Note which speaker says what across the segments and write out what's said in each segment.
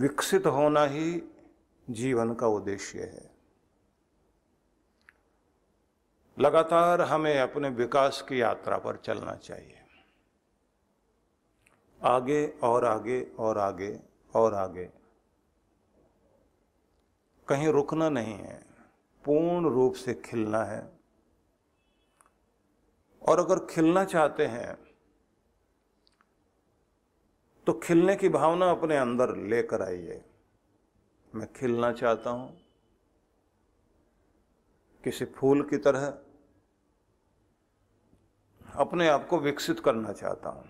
Speaker 1: विकसित होना ही जीवन का उद्देश्य है लगातार हमें अपने विकास की यात्रा पर चलना चाहिए आगे और आगे और आगे और आगे कहीं रुकना नहीं है पूर्ण रूप से खिलना है और अगर खिलना चाहते हैं तो खिलने की भावना अपने अंदर लेकर आइए मैं खिलना चाहता हूं किसी फूल की तरह अपने आप को विकसित करना चाहता हूं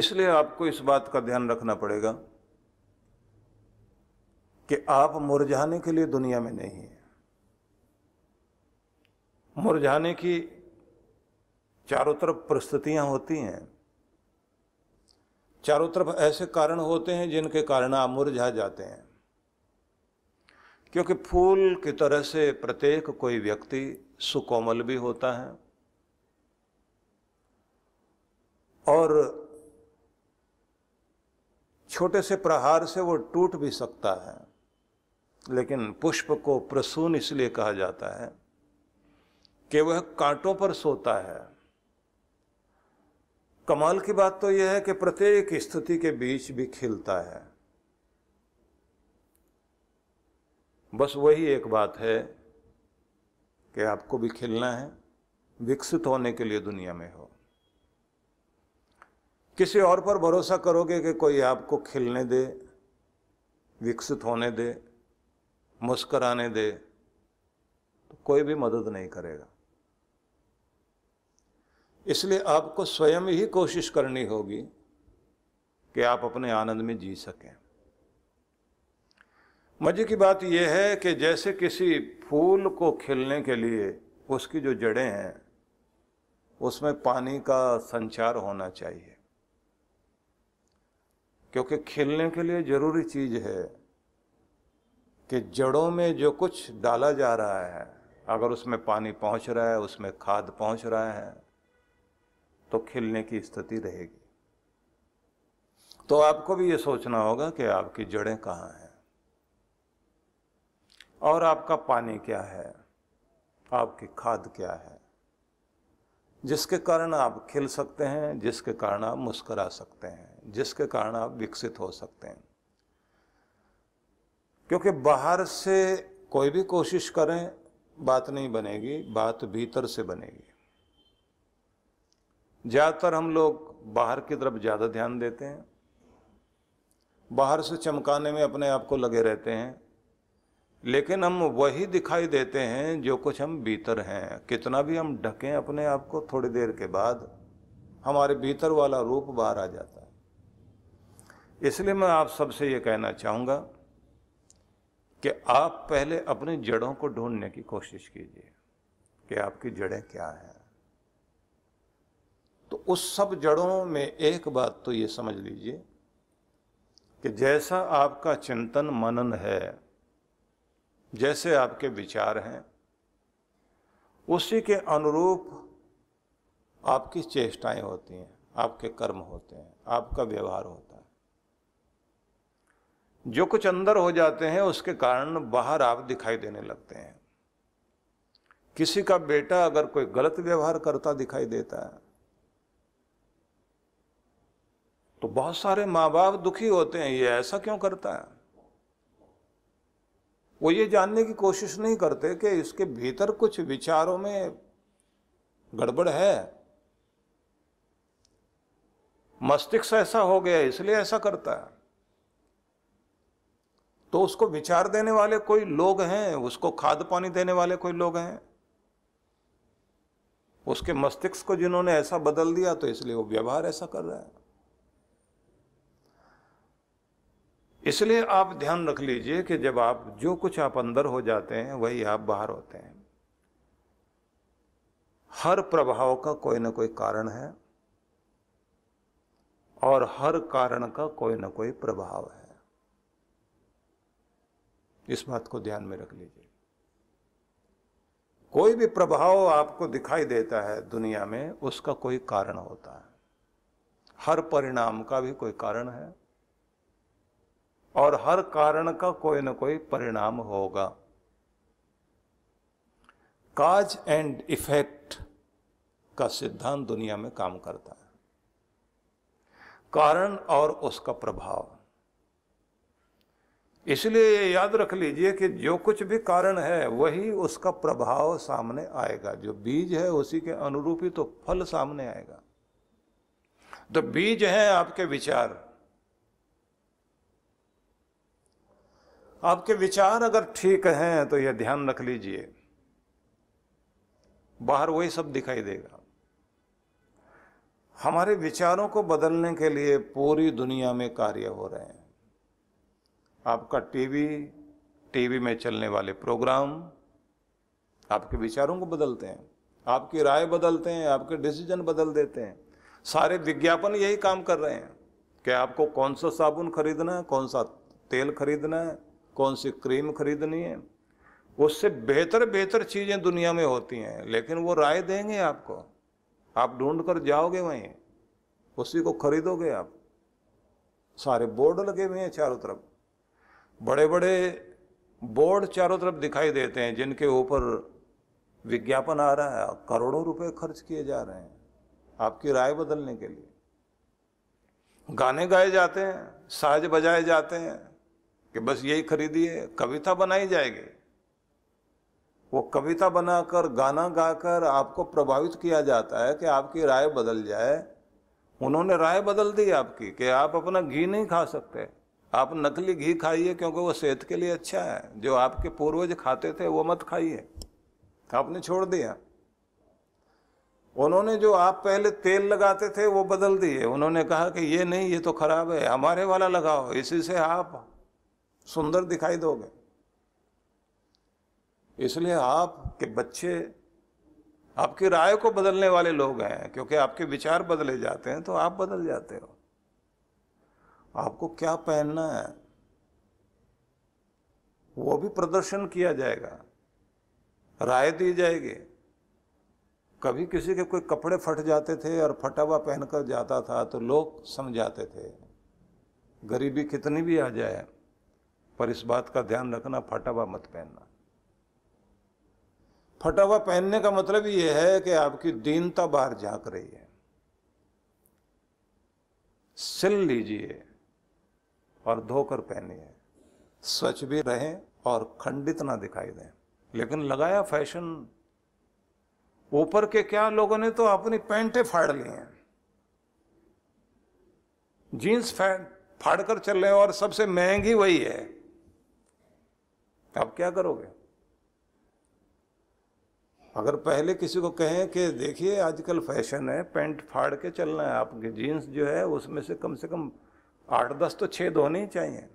Speaker 1: इसलिए आपको इस बात का ध्यान रखना पड़ेगा कि आप मुरझाने के लिए दुनिया में नहीं है मुरझाने की चारों तरफ परिस्थितियां होती हैं चारों तरफ ऐसे कारण होते हैं जिनके कारण आप मुरझा जाते हैं क्योंकि फूल की तरह से प्रत्येक कोई व्यक्ति सुकोमल भी होता है और छोटे से प्रहार से वो टूट भी सकता है लेकिन पुष्प को प्रसून इसलिए कहा जाता है कि वह कांटों पर सोता है कमाल की बात तो यह है कि प्रत्येक स्थिति के बीच भी खिलता है बस वही एक बात है कि आपको भी खिलना है विकसित होने के लिए दुनिया में हो किसी और पर भरोसा करोगे कि कोई आपको खिलने दे विकसित होने दे मुस्कराने दे तो कोई भी मदद नहीं करेगा इसलिए आपको स्वयं ही कोशिश करनी होगी कि आप अपने आनंद में जी सकें मजे की बात यह है कि जैसे किसी फूल को खिलने के लिए उसकी जो जड़ें हैं उसमें पानी का संचार होना चाहिए क्योंकि खिलने के लिए ज़रूरी चीज़ है कि जड़ों में जो कुछ डाला जा रहा है अगर उसमें पानी पहुंच रहा है उसमें खाद पहुंच रहा है तो खिलने की स्थिति रहेगी तो आपको भी ये सोचना होगा कि आपकी जड़ें कहाँ हैं और आपका पानी क्या है आपकी खाद क्या है जिसके कारण आप खिल सकते हैं जिसके कारण आप मुस्करा सकते हैं जिसके कारण आप विकसित हो सकते हैं क्योंकि बाहर से कोई भी कोशिश करें बात नहीं बनेगी बात भीतर से बनेगी ज़्यादातर हम लोग बाहर की तरफ ज़्यादा ध्यान देते हैं बाहर से चमकाने में अपने आप को लगे रहते हैं लेकिन हम वही दिखाई देते हैं जो कुछ हम भीतर हैं कितना भी हम ढकें अपने आप को थोड़ी देर के बाद हमारे भीतर वाला रूप बाहर आ जाता है इसलिए मैं आप सबसे ये कहना चाहूँगा कि आप पहले अपनी जड़ों को ढूंढने की कोशिश कीजिए कि आपकी जड़ें क्या हैं उस सब जड़ों में एक बात तो ये समझ लीजिए कि जैसा आपका चिंतन मनन है जैसे आपके विचार हैं उसी के अनुरूप आपकी चेष्टाएं होती हैं आपके कर्म होते हैं आपका व्यवहार होता है जो कुछ अंदर हो जाते हैं उसके कारण बाहर आप दिखाई देने लगते हैं किसी का बेटा अगर कोई गलत व्यवहार करता दिखाई देता है तो बहुत सारे माँ बाप दुखी होते हैं ये ऐसा क्यों करता है वो ये जानने की कोशिश नहीं करते कि इसके भीतर कुछ विचारों में गड़बड़ है मस्तिष्क ऐसा हो गया इसलिए ऐसा करता है तो उसको विचार देने वाले कोई लोग हैं उसको खाद पानी देने वाले कोई लोग हैं उसके मस्तिष्क को जिन्होंने ऐसा बदल दिया तो इसलिए वो व्यवहार ऐसा कर रहा है इसलिए आप ध्यान रख लीजिए कि जब आप जो कुछ आप अंदर हो जाते हैं वही आप बाहर होते हैं हर प्रभाव का कोई ना कोई कारण है और हर कारण का कोई ना कोई प्रभाव है इस बात को ध्यान में रख लीजिए कोई भी प्रभाव आपको दिखाई देता है दुनिया में उसका कोई कारण होता है हर परिणाम का भी कोई कारण है और हर कारण का कोई ना कोई परिणाम होगा काज एंड इफेक्ट का सिद्धांत दुनिया में काम करता है कारण और उसका प्रभाव इसलिए ये याद रख लीजिए कि जो कुछ भी कारण है वही उसका प्रभाव सामने आएगा जो बीज है उसी के अनुरूप ही तो फल सामने आएगा तो बीज है आपके विचार आपके विचार अगर ठीक हैं तो यह ध्यान रख लीजिए बाहर वही सब दिखाई देगा हमारे विचारों को बदलने के लिए पूरी दुनिया में कार्य हो रहे हैं आपका टीवी टीवी में चलने वाले प्रोग्राम आपके विचारों को बदलते हैं आपकी राय बदलते हैं आपके डिसीजन बदल देते हैं सारे विज्ञापन यही काम कर रहे हैं कि आपको कौन सा साबुन खरीदना है कौन सा तेल खरीदना है कौन सी क्रीम खरीदनी है उससे बेहतर बेहतर चीज़ें दुनिया में होती हैं लेकिन वो राय देंगे आपको आप ढूंढ कर जाओगे वहीं उसी को खरीदोगे आप सारे बोर्ड लगे हुए हैं चारों तरफ बड़े बड़े बोर्ड चारों तरफ दिखाई देते हैं जिनके ऊपर विज्ञापन आ रहा है करोड़ों रुपए खर्च किए जा रहे हैं आपकी राय बदलने के लिए गाने गाए जाते हैं साज बजाए जाते हैं कि बस यही खरीदी है कविता बनाई जाएगी वो कविता बनाकर गाना गाकर आपको प्रभावित किया जाता है कि आपकी राय बदल जाए उन्होंने राय बदल दी आपकी कि आप अपना घी नहीं खा सकते आप नकली घी खाइए क्योंकि वो सेहत के लिए अच्छा है जो आपके पूर्वज खाते थे वो मत खाइए आपने छोड़ दिया उन्होंने जो आप पहले तेल लगाते थे वो बदल दिए उन्होंने कहा कि ये नहीं ये तो खराब है हमारे वाला लगाओ इसी से आप सुंदर दिखाई दोगे इसलिए आप के बच्चे आपकी राय को बदलने वाले लोग हैं क्योंकि आपके विचार बदले जाते हैं तो आप बदल जाते हो आपको क्या पहनना है वो भी प्रदर्शन किया जाएगा राय दी जाएगी कभी किसी के कोई कपड़े फट जाते थे और फटा हुआ पहनकर जाता था तो लोग समझाते थे गरीबी कितनी भी आ जाए पर इस बात का ध्यान रखना फटावा मत पहनना फटावा पहनने का मतलब यह है कि आपकी दीनता बाहर झांक रही है सिल लीजिए और धोकर पहनिए स्वच्छ भी रहें और खंडित ना दिखाई दें लेकिन लगाया फैशन ऊपर के क्या लोगों ने तो अपनी पैंटें फाड़ ली हैं जीन्स फाड़कर चल रहे हैं और सबसे महंगी वही है अब क्या करोगे अगर पहले किसी को कहें कि देखिए आजकल फैशन है पेंट फाड़ के चलना है आपकी जीन्स जो है उसमें से कम से कम आठ दस तो छेद होने ही चाहिए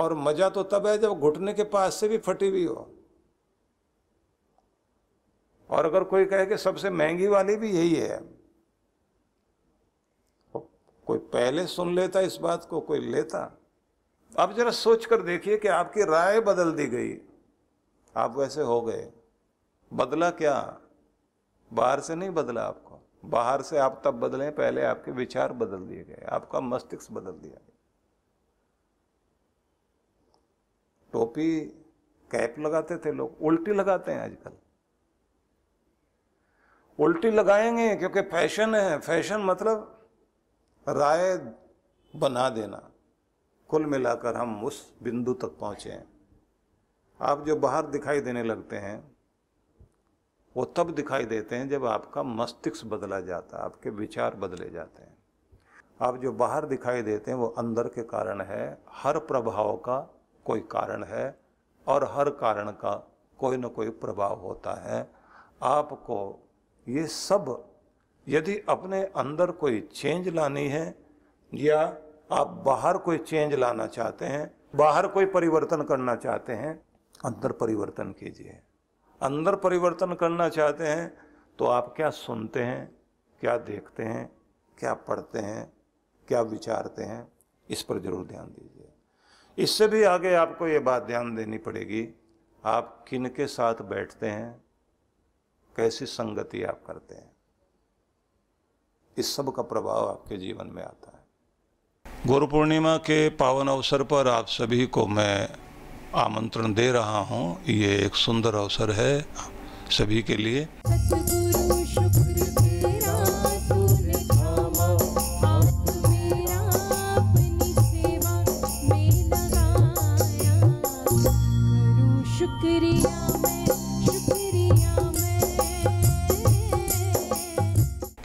Speaker 1: और मज़ा तो तब है जब घुटने के पास से भी फटी हुई हो और अगर कोई कहे कि सबसे महंगी वाली भी यही है तो कोई पहले सुन लेता इस बात को कोई लेता आप जरा सोच कर देखिए कि आपकी राय बदल दी गई आप वैसे हो गए बदला क्या बाहर से नहीं बदला आपको बाहर से आप तब बदले पहले आपके विचार बदल दिए गए आपका मस्तिष्क बदल दिया गया टोपी कैप लगाते थे लोग उल्टी लगाते हैं आजकल उल्टी लगाएंगे क्योंकि फैशन है फैशन मतलब राय बना देना कुल मिलाकर हम उस बिंदु तक पहुँचे आप जो बाहर दिखाई देने लगते हैं वो तब दिखाई देते हैं जब आपका मस्तिष्क बदला जाता है आपके विचार बदले जाते हैं आप जो बाहर दिखाई देते हैं वो अंदर के कारण है हर प्रभाव का कोई कारण है और हर कारण का कोई ना कोई प्रभाव होता है आपको ये सब यदि अपने अंदर कोई चेंज लानी है या आप बाहर कोई चेंज लाना चाहते हैं बाहर कोई परिवर्तन करना चाहते हैं अंदर परिवर्तन कीजिए अंदर परिवर्तन करना चाहते हैं तो आप क्या सुनते हैं क्या देखते हैं क्या पढ़ते हैं क्या विचारते हैं इस पर जरूर ध्यान दीजिए इससे भी आगे आपको ये बात ध्यान देनी पड़ेगी आप किन के साथ बैठते हैं कैसी संगति आप करते हैं इस सब का प्रभाव आपके जीवन में आता है गुरु पूर्णिमा के पावन अवसर पर आप सभी को मैं आमंत्रण दे रहा हूँ ये एक सुंदर अवसर है सभी के लिए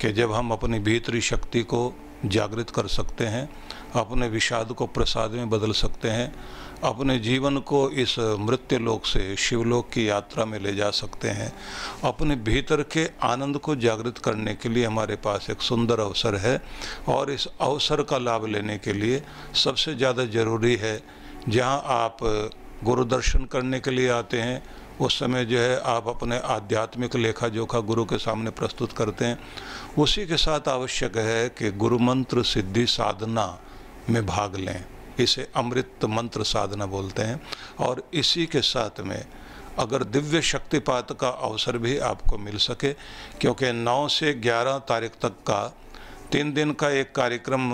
Speaker 1: कि जब हम अपनी भीतरी शक्ति को जागृत कर सकते हैं अपने विषाद को प्रसाद में बदल सकते हैं अपने जीवन को इस मृत्यु लोक से शिवलोक की यात्रा में ले जा सकते हैं अपने भीतर के आनंद को जागृत करने के लिए हमारे पास एक सुंदर अवसर है और इस अवसर का लाभ लेने के लिए सबसे ज़्यादा ज़रूरी है जहाँ आप गुरु दर्शन करने के लिए आते हैं उस समय जो है आप अपने आध्यात्मिक लेखा जोखा गुरु के सामने प्रस्तुत करते हैं उसी के साथ आवश्यक है कि गुरु मंत्र सिद्धि साधना में भाग लें इसे अमृत मंत्र साधना बोलते हैं और इसी के साथ में अगर दिव्य शक्तिपात का अवसर भी आपको मिल सके क्योंकि 9 से 11 तारीख तक का तीन दिन का एक कार्यक्रम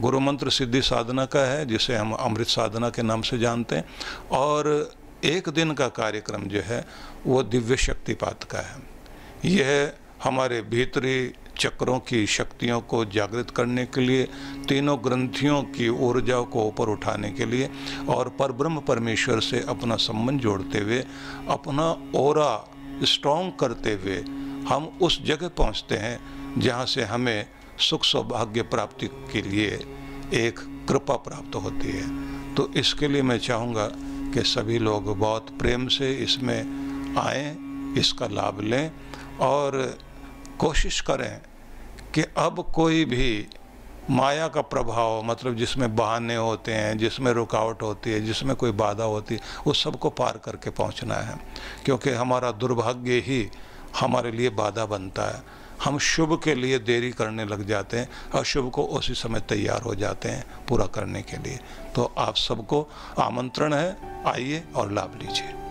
Speaker 1: गुरु मंत्र सिद्धि साधना का है जिसे हम अमृत साधना के नाम से जानते हैं और एक दिन का कार्यक्रम जो है वो दिव्य शक्तिपात का है यह हमारे भीतरी चक्रों की शक्तियों को जागृत करने के लिए तीनों ग्रंथियों की ऊर्जा को ऊपर उठाने के लिए और पर ब्रह्म परमेश्वर से अपना संबंध जोड़ते हुए अपना ओरा स्ट्रॉन्ग करते हुए हम उस जगह पहुंचते हैं जहां से हमें सुख सौभाग्य प्राप्ति के लिए एक कृपा प्राप्त होती है तो इसके लिए मैं चाहूँगा कि सभी लोग बहुत प्रेम से इसमें आएँ इसका लाभ लें और कोशिश करें कि अब कोई भी माया का प्रभाव मतलब जिसमें बहाने होते हैं जिसमें रुकावट होती है जिसमें कोई बाधा होती है उस सबको पार करके पहुंचना है क्योंकि हमारा दुर्भाग्य ही हमारे लिए बाधा बनता है हम शुभ के लिए देरी करने लग जाते हैं अशुभ को उसी समय तैयार हो जाते हैं पूरा करने के लिए तो आप सबको आमंत्रण है आइए और लाभ लीजिए